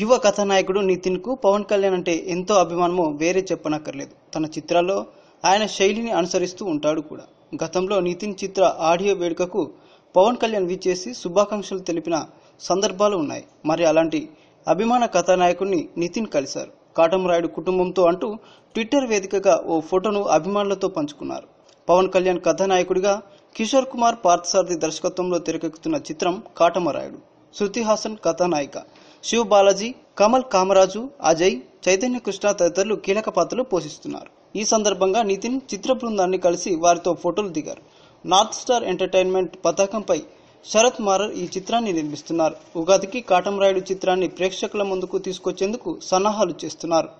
యువ కథానాయకుడు నితిన్కు పవన్ కళ్యాణ్ అంటే ఎంతో అభిమానమో వేరే చెప్పనక్కర్లేదు తన చిత్రాల్లో ఆయన శైలిని అనుసరిస్తూ ఉంటాడు కూడా గతంలో నితిన్ చిత్ర ఆడియో వేడుకకు పవన్ కళ్యాణ్ విచ్చేసి శుభాకాంక్షలు తెలిపిన సందర్భాలు ఉన్నాయి మరి అలాంటి అభిమాన కథానాయకుడిని నితిన్ కలిశారు కాటమరాయుడు కుటుంబంతో అంటూ ట్విట్టర్ వేదికగా ఓ ఫోటోను అభిమానులతో పంచుకున్నారు పవన్ కళ్యాణ్ కథానాయకుడిగా కిషోర్ కుమార్ పార్థసారథి దర్శకత్వంలో తెరకెక్కుతున్న చిత్రం కాటమరాయుడు శృతి హాసన్ కథానాయిక శివ బాలాజీ కమల్ కామరాజు అజయ్ చైతన్య కృష్ణ తదితరులు కీలక పాత్రలు పోషిస్తున్నారు ఈ సందర్భంగా నితిన్ చిత్ర బృందాన్ని కలిసి వారితో ఫోటోలు దిగారు నార్త్ స్టార్ ఎంటర్టైన్మెంట్ పతాకంపై శరత్ మారర్ ఈ చిత్రాన్ని నిర్మిస్తున్నారు ఉగాదికి కాటమరాయుడు చిత్రాన్ని ప్రేక్షకుల ముందుకు తీసుకొచ్చేందుకు సన్నాహాలు చేస్తున్నారు